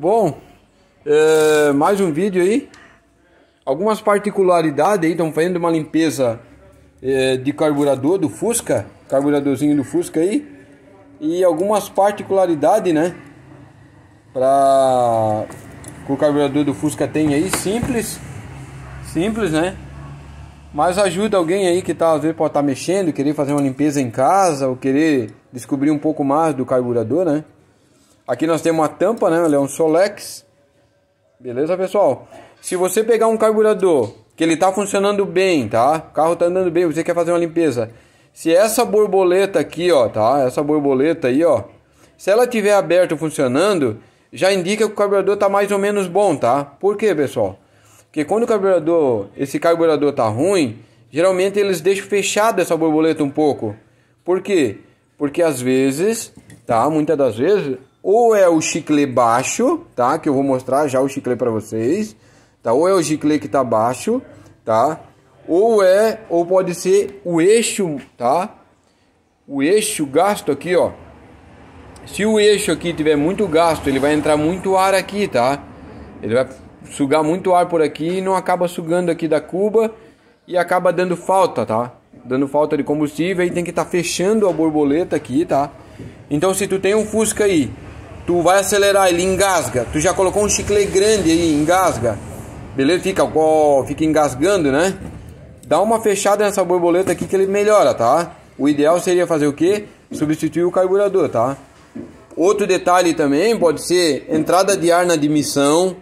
Bom, é, mais um vídeo aí. Algumas particularidades aí, estão fazendo uma limpeza é, de carburador do Fusca, carburadorzinho do Fusca aí. E algumas particularidades, né? Pra, que o carburador do Fusca tem aí, simples, simples, né? Mas ajuda alguém aí que tá, às vezes pode estar tá mexendo, querer fazer uma limpeza em casa ou querer descobrir um pouco mais do carburador, né? Aqui nós temos uma tampa, né? Ele é um Solex. Beleza, pessoal? Se você pegar um carburador que ele tá funcionando bem, tá? O carro tá andando bem, você quer fazer uma limpeza. Se essa borboleta aqui, ó, tá? Essa borboleta aí, ó. Se ela tiver aberta funcionando, já indica que o carburador tá mais ou menos bom, tá? Por quê, pessoal? Porque quando o carburador, esse carburador tá ruim, geralmente eles deixam fechada essa borboleta um pouco. Por quê? Porque às vezes, tá? Muitas das vezes ou é o chicle baixo, tá? Que eu vou mostrar já o chicle para vocês, tá? Ou é o chicle que tá baixo, tá? Ou é, ou pode ser o eixo, tá? O eixo gasto aqui, ó. Se o eixo aqui tiver muito gasto, ele vai entrar muito ar aqui, tá? Ele vai sugar muito ar por aqui e não acaba sugando aqui da cuba e acaba dando falta, tá? Dando falta de combustível e tem que estar tá fechando a borboleta aqui, tá? Então se tu tem um Fusca aí Tu vai acelerar, ele engasga. Tu já colocou um chiclete grande aí, engasga. Beleza? Fica, ó, fica engasgando, né? Dá uma fechada nessa borboleta aqui que ele melhora, tá? O ideal seria fazer o quê? Substituir o carburador, tá? Outro detalhe também pode ser entrada de ar na admissão,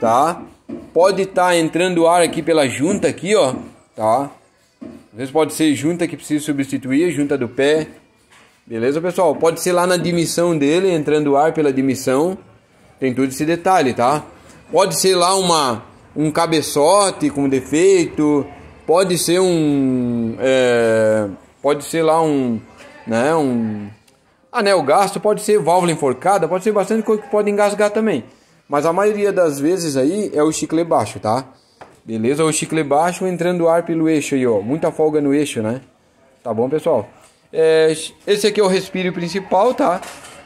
tá? Pode estar tá entrando ar aqui pela junta aqui, ó, tá? Às vezes pode ser junta que precisa substituir, junta do pé, Beleza, pessoal? Pode ser lá na admissão dele, entrando ar pela admissão. Tem tudo esse detalhe, tá? Pode ser lá uma, um cabeçote com defeito. Pode ser um. É, pode ser lá um. Né, um anel gasto, pode ser válvula enforcada, pode ser bastante coisa que pode engasgar também. Mas a maioria das vezes aí é o chiclete baixo, tá? Beleza? O chiclete baixo entrando ar pelo eixo aí, ó. Muita folga no eixo, né? Tá bom, pessoal? É, esse aqui é o respiro principal, tá?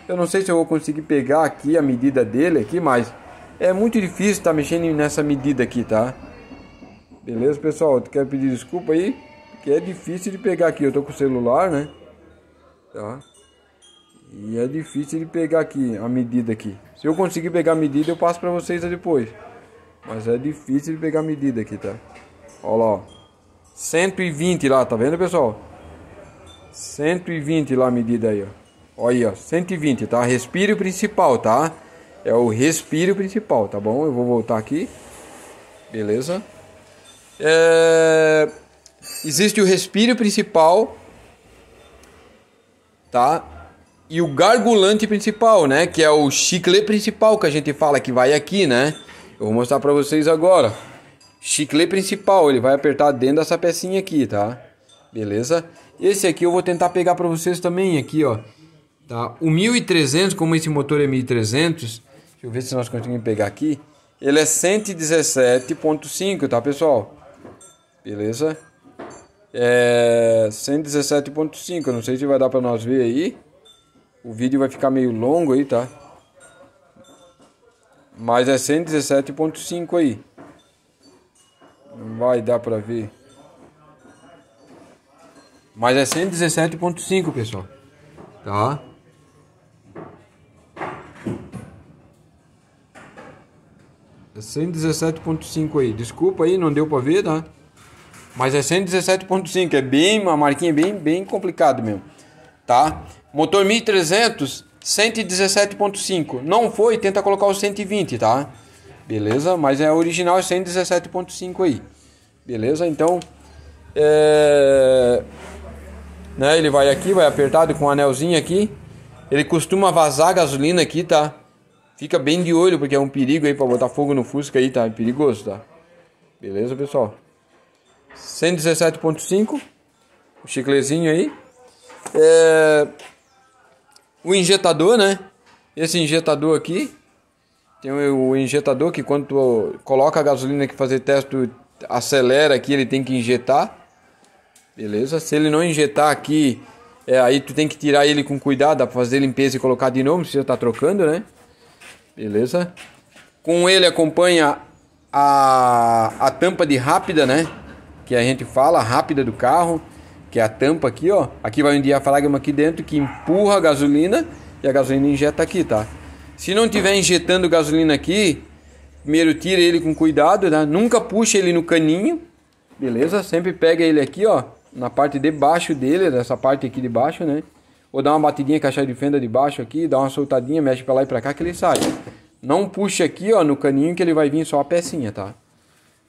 Eu não sei se eu vou conseguir pegar aqui a medida dele aqui, mas é muito difícil estar tá mexendo nessa medida aqui, tá? Beleza, pessoal? Eu quero pedir desculpa aí, porque é difícil de pegar aqui. Eu tô com o celular, né? Tá? E é difícil de pegar aqui a medida aqui. Se eu conseguir pegar a medida, eu passo para vocês depois. Mas é difícil de pegar a medida aqui, tá? Olha lá, ó. 120 lá, tá vendo, pessoal? 120 lá a medida aí, ó. Olha aí, ó, 120, tá? Respiro principal, tá? É o respiro principal, tá bom? Eu vou voltar aqui. Beleza? É... Existe o respiro principal, tá? E o gargulante principal, né? Que é o chicle principal que a gente fala que vai aqui, né? Eu vou mostrar pra vocês agora. Chicle principal, ele vai apertar dentro dessa pecinha aqui, tá? Beleza? Esse aqui eu vou tentar pegar para vocês também aqui, ó. Tá? O 1300, como esse motor é 1300, deixa eu ver se nós conseguimos pegar aqui. Ele é 117.5, tá, pessoal? Beleza? É 117.5, não sei se vai dar para nós ver aí. O vídeo vai ficar meio longo aí, tá? Mas é 117.5 aí. Não vai dar para ver. Mas é 117.5, pessoal. Tá? É 117.5 aí. Desculpa aí, não deu pra ver, tá? Mas é 117.5, é bem uma marquinha bem bem complicado mesmo. Tá? Motor 1300 117.5. Não foi, tenta colocar o 120, tá? Beleza? Mas é original 117.5 é aí. Beleza? Então, é... Né? Ele vai aqui, vai apertado com um anelzinho aqui. Ele costuma vazar gasolina aqui, tá? Fica bem de olho, porque é um perigo aí pra botar fogo no Fusca aí, tá? É perigoso, tá? Beleza, pessoal? 117.5. O chiclezinho aí. É... O injetador, né? Esse injetador aqui. Tem o injetador que quando coloca a gasolina que fazer teste, acelera aqui, ele tem que injetar. Beleza? Se ele não injetar aqui, é, aí tu tem que tirar ele com cuidado, dá pra fazer limpeza e colocar de novo, você já tá trocando, né? Beleza? Com ele acompanha a, a tampa de rápida, né? Que a gente fala, a rápida do carro, que é a tampa aqui, ó. Aqui vai um diafragma aqui dentro que empurra a gasolina e a gasolina injeta aqui, tá? Se não tiver injetando gasolina aqui, primeiro tira ele com cuidado, né? Nunca puxa ele no caninho, beleza? Sempre pega ele aqui, ó na parte de baixo dele, dessa parte aqui de baixo, né? Ou dá uma batidinha com a chave de fenda de baixo aqui, dá uma soltadinha, mexe pra lá e pra cá que ele sai. Não puxa aqui, ó, no caninho que ele vai vir só a pecinha, tá?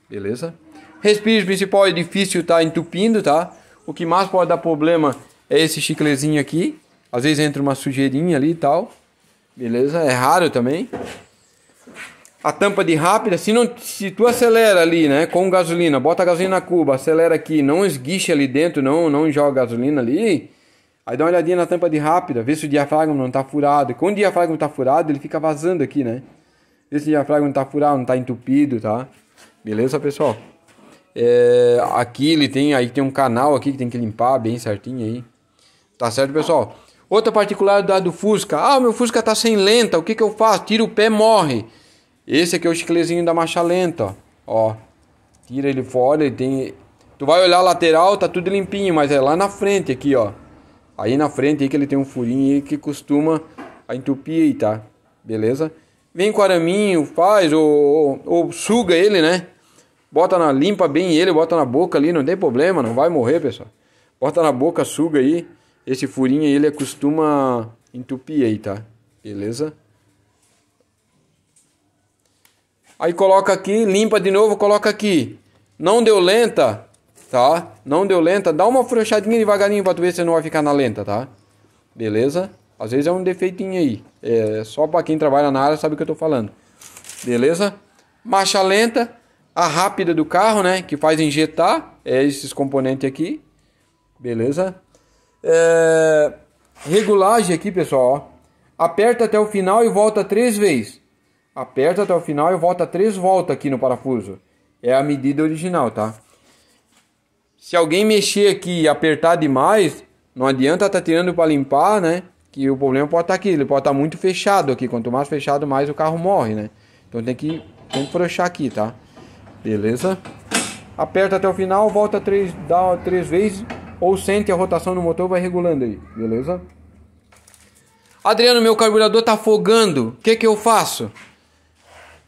Beleza? Respiro principal é difícil tá entupindo, tá? O que mais pode dar problema é esse chiclezinho aqui. Às vezes entra uma sujeirinha ali e tal. Beleza? É raro também a tampa de rápida, se, não, se tu acelera ali, né, com gasolina, bota a gasolina na cuba, acelera aqui, não esguicha ali dentro, não, não joga gasolina ali, aí dá uma olhadinha na tampa de rápida, vê se o diafragma não tá furado. Quando o diafragma tá furado, ele fica vazando aqui, né? Vê se o diafragma não tá furado, não tá entupido, tá? Beleza, pessoal? É, aqui ele tem, aí tem um canal aqui que tem que limpar bem certinho aí. Tá certo, pessoal? Outra particularidade do Fusca. Ah, meu Fusca tá sem lenta, o que que eu faço? Tira o pé, morre. Esse aqui é o chiclezinho da marcha lenta, ó. ó. Tira ele fora, ele tem... Tu vai olhar a lateral, tá tudo limpinho, mas é lá na frente aqui, ó. Aí na frente aí que ele tem um furinho aí que costuma a entupir aí, tá? Beleza? Vem com araminho, faz ou, ou, ou suga ele, né? Bota na... Limpa bem ele, bota na boca ali, não tem problema, não vai morrer, pessoal. Bota na boca, suga aí. Esse furinho aí, ele costuma entupir aí, tá? Beleza? aí coloca aqui, limpa de novo, coloca aqui. Não deu lenta, tá? Não deu lenta, dá uma frouxadinha devagarinho para tu ver se não vai ficar na lenta, tá? Beleza? Às vezes é um defeitinho aí. É, é só para quem trabalha na área sabe o que eu tô falando. Beleza? Marcha lenta, a rápida do carro, né, que faz injetar, é esses componentes aqui. Beleza? É... regulagem aqui, pessoal, ó. Aperta até o final e volta três vezes aperta até o final e volta três voltas aqui no parafuso. É a medida original, tá? Se alguém mexer aqui e apertar demais, não adianta tá tirando para limpar, né? Que o problema pode estar tá aqui, ele pode estar tá muito fechado aqui. Quanto mais fechado, mais o carro morre, né? Então tem que, tem que frouxar aqui, tá? Beleza? Aperta até o final, volta três, dá três vezes ou sente a rotação do motor, vai regulando aí, beleza? Adriano, meu carburador tá afogando, o que que eu faço?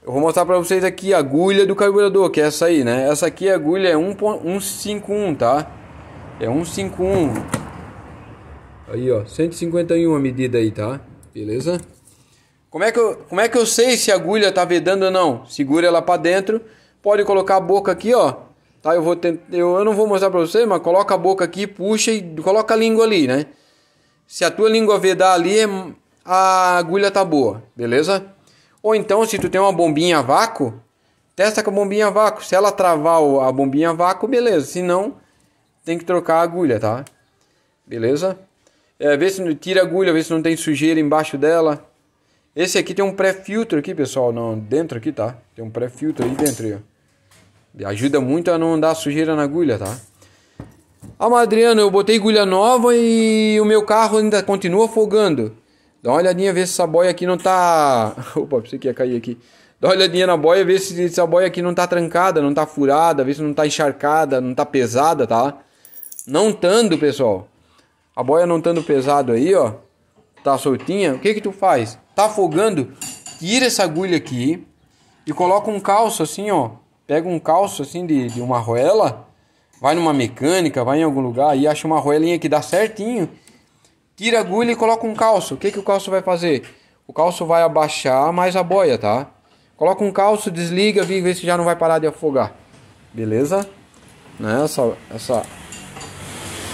Eu vou mostrar para vocês aqui a agulha do carburador, que é essa aí, né? Essa aqui a agulha é 1.151, tá? É 151. Aí, ó, 151 a medida aí, tá? Beleza? Como é que eu, como é que eu sei se a agulha tá vedando ou não? Segura ela para dentro, pode colocar a boca aqui, ó. Tá, eu vou tentar, eu, eu não vou mostrar para vocês, mas coloca a boca aqui, puxa e coloca a língua ali, né? Se a tua língua vedar ali, a agulha tá boa, beleza? Ou então, se tu tem uma bombinha a vácuo, testa com a bombinha a vácuo. Se ela travar a bombinha a vácuo, beleza. Se não, tem que trocar a agulha, tá? Beleza? É, vê se não tira a agulha, vê se não tem sujeira embaixo dela. Esse aqui tem um pré-filtro aqui, pessoal, não, dentro aqui, tá? Tem um pré-filtro aí dentro, aí, ó. Ajuda muito a não andar sujeira na agulha, tá? Ah, Adriano, eu botei agulha nova e o meu carro ainda continua afogando. Dá uma olhadinha, ver se essa boia aqui não tá. Opa, pensei que ia cair aqui. Dá uma olhadinha na boia, ver se essa boia aqui não tá trancada, não tá furada, ver se não tá encharcada, não tá pesada, tá? Não tando, pessoal. A boia não tando pesado aí, ó. Tá soltinha. O que que tu faz? Tá afogando? Tira essa agulha aqui e coloca um calço assim, ó. Pega um calço assim de, de uma roela. vai numa mecânica, vai em algum lugar e acha uma roelinha que dá certinho Tira a agulha e coloca um calço. O que, que o calço vai fazer? O calço vai abaixar mais a boia, tá? Coloca um calço, desliga, vê se já não vai parar de afogar. Beleza? Né? Essa, essa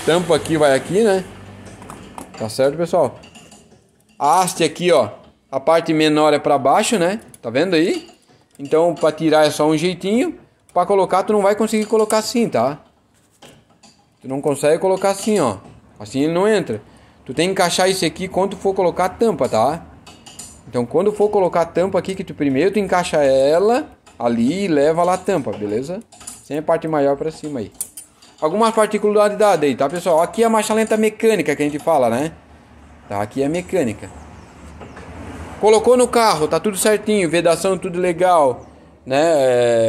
tampa aqui vai aqui, né? Tá certo, pessoal? A haste aqui, ó. A parte menor é pra baixo, né? Tá vendo aí? Então, pra tirar é só um jeitinho. Pra colocar, tu não vai conseguir colocar assim, tá? Tu não consegue colocar assim, ó. Assim ele não entra. Tu tem que encaixar isso aqui quando for colocar a tampa, tá? Então quando for colocar a tampa aqui, que tu primeiro tu encaixa ela ali e leva lá a tampa, beleza? Sem a parte maior pra cima aí. Algumas particularidades aí, tá pessoal? Aqui é a marcha lenta mecânica que a gente fala, né? Tá, aqui é mecânica. Colocou no carro, tá tudo certinho, vedação tudo legal, né?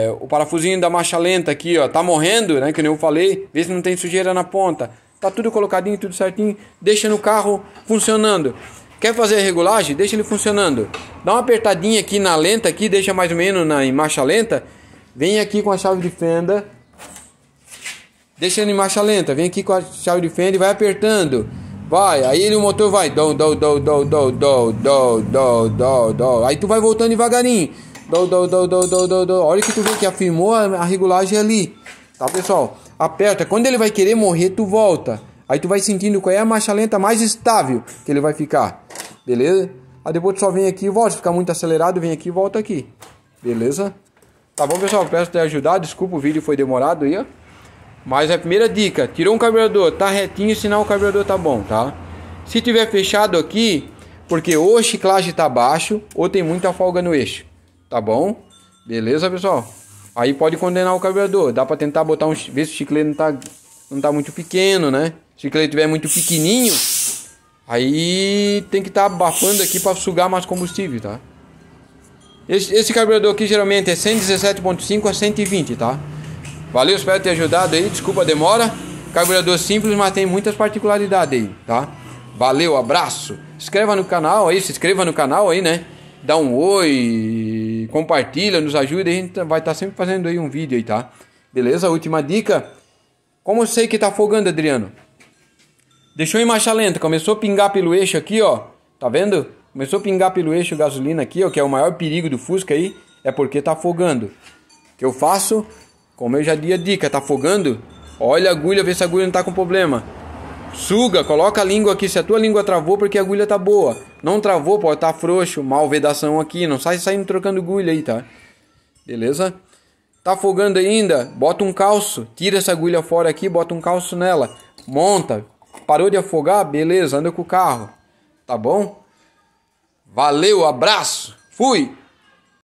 É, o parafusinho da marcha lenta aqui, ó, tá morrendo, né? Que nem eu falei, vê se não tem sujeira na ponta. Tá tudo colocadinho, tudo certinho. Deixa no carro funcionando. Quer fazer a regulagem? Deixa ele funcionando. Dá uma apertadinha aqui na lenta aqui, deixa mais ou menos na, em marcha lenta. Vem aqui com a chave de fenda. Deixando em marcha lenta. Vem aqui com a chave de fenda e vai apertando. Vai, aí ele, o motor vai. Dou, dou, dou, dou, dou, dou, dou, dou, dou, dou. Aí tu vai voltando devagarinho. Dou, dou, dou, dou, dou, dou, dou. Olha que tu vê que afirmou a regulagem ali. Tá, pessoal? aperta. Quando ele vai querer morrer, tu volta. Aí tu vai sentindo qual é a marcha lenta mais estável que ele vai ficar. Beleza? Aí depois tu só vem aqui e volta. Se ficar muito acelerado, vem aqui e volta aqui. Beleza? Tá bom, pessoal? Peço ter ajudado. Desculpa, o vídeo foi demorado aí, ó. Mas a primeira dica, tirou um carburador, tá retinho, sinal o carburador tá bom, tá? Se tiver fechado aqui, porque ou a chiclagem tá baixo, ou tem muita folga no eixo, tá bom? Beleza, pessoal? Aí pode condenar o carburador. Dá pra tentar botar um. ver se o chiclete não tá, não tá muito pequeno, né? Se o chiclete tiver muito pequenininho, aí tem que estar tá abafando aqui pra sugar mais combustível, tá? Esse, esse carburador aqui geralmente é 117.5 a 120, tá? Valeu, espero ter ajudado aí. Desculpa a demora. Carburador simples, mas tem muitas particularidades aí, tá? Valeu, abraço. Inscreva no canal aí, se inscreva no canal aí, né? dá um oi, compartilha, nos ajuda, a gente vai estar tá sempre fazendo aí um vídeo aí, tá? Beleza? Última dica. Como eu sei que tá afogando, Adriano? Deixou em marcha lenta, começou a pingar pelo eixo aqui, ó. Tá vendo? Começou a pingar pelo eixo gasolina aqui, ó, que é o maior perigo do Fusca aí, é porque tá afogando. O que eu faço? Como eu já dei a dica, tá afogando? Olha a agulha, vê se a agulha não tá com problema. Suga, coloca a língua aqui. Se a tua língua travou, porque a agulha tá boa. Não travou, pode estar tá frouxo, vedação aqui. Não sai saindo trocando agulha aí, tá? Beleza? Tá afogando ainda? Bota um calço. Tira essa agulha fora aqui, bota um calço nela. Monta. Parou de afogar? Beleza, anda com o carro. Tá bom? Valeu, abraço. Fui!